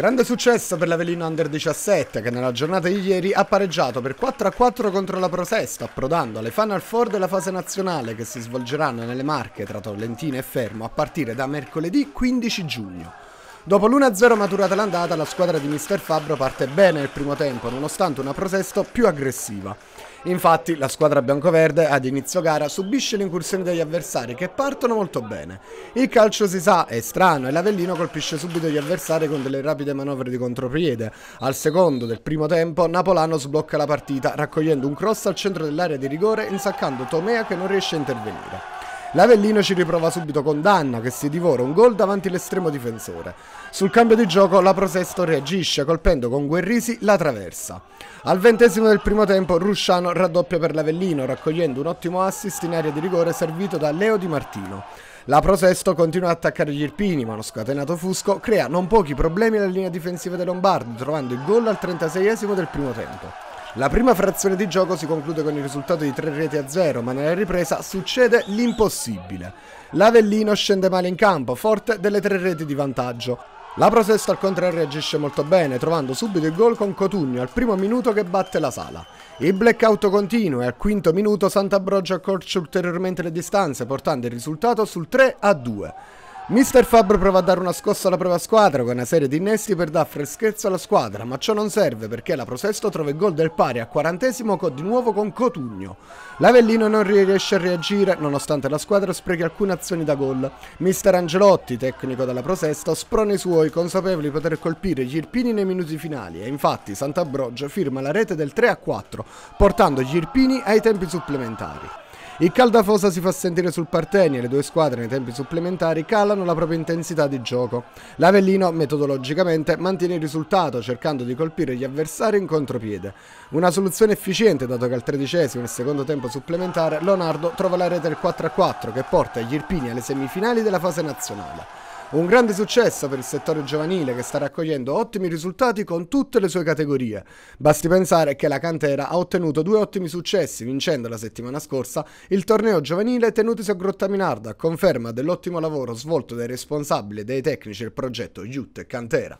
Grande successo per l'Avellino Under 17 che nella giornata di ieri ha pareggiato per 4-4 contro la Pro Prosesto approdando alle Final Four della fase nazionale che si svolgeranno nelle Marche tra Tolentino e Fermo a partire da mercoledì 15 giugno. Dopo l'1-0 maturata l'andata, la squadra di Mister Fabbro parte bene nel primo tempo, nonostante una prosesto più aggressiva. Infatti, la squadra biancoverde ad inizio gara subisce l'incursione degli avversari che partono molto bene. Il calcio si sa è strano e l'Avellino colpisce subito gli avversari con delle rapide manovre di contropiede. Al secondo del primo tempo, Napolano sblocca la partita raccogliendo un cross al centro dell'area di rigore, insaccando Tomea che non riesce a intervenire. L'Avellino ci riprova subito con Danna che si divora un gol davanti all'estremo difensore. Sul cambio di gioco la Prosesto reagisce colpendo con Guerrisi la traversa. Al ventesimo del primo tempo Rusciano raddoppia per l'Avellino raccogliendo un ottimo assist in area di rigore servito da Leo Di Martino. La Prosesto continua ad attaccare gli Irpini, ma lo scatenato Fusco crea non pochi problemi alla linea difensiva dei Lombardi, trovando il gol al 36 del primo tempo. La prima frazione di gioco si conclude con il risultato di 3 reti a 0, ma nella ripresa succede l'impossibile. L'Avellino scende male in campo, forte delle tre reti di vantaggio. La Prosesto al contrario reagisce molto bene, trovando subito il gol con Cotugno al primo minuto che batte la sala. Il blackout continua e al quinto minuto Sant'Ambrogio accorcia ulteriormente le distanze, portando il risultato sul 3 a 2. Mister Fabbro prova a dare una scossa alla propria squadra con una serie di innesti per dar freschezza alla squadra, ma ciò non serve perché la Prosesto trova il gol del pari a quarantesimo di nuovo con Cotugno. L'Avellino non riesce a reagire nonostante la squadra sprechi alcune azioni da gol. Mister Angelotti, tecnico della Prosesto, sprona i suoi consapevoli di poter colpire gli Irpini nei minuti finali e infatti Sant'Ambrogio firma la rete del 3-4 portando gli Irpini ai tempi supplementari. Il Caldafosa si fa sentire sul Parteni e le due squadre nei tempi supplementari calano la propria intensità di gioco. L'Avellino metodologicamente mantiene il risultato cercando di colpire gli avversari in contropiede. Una soluzione efficiente dato che al tredicesimo e secondo tempo supplementare Leonardo trova la rete del 4-4 che porta gli Irpini alle semifinali della fase nazionale. Un grande successo per il settore giovanile che sta raccogliendo ottimi risultati con tutte le sue categorie. Basti pensare che la cantera ha ottenuto due ottimi successi vincendo la settimana scorsa il torneo giovanile tenutosi a Grottaminarda, a conferma dell'ottimo lavoro svolto dai responsabili e dai tecnici del progetto Jut Cantera.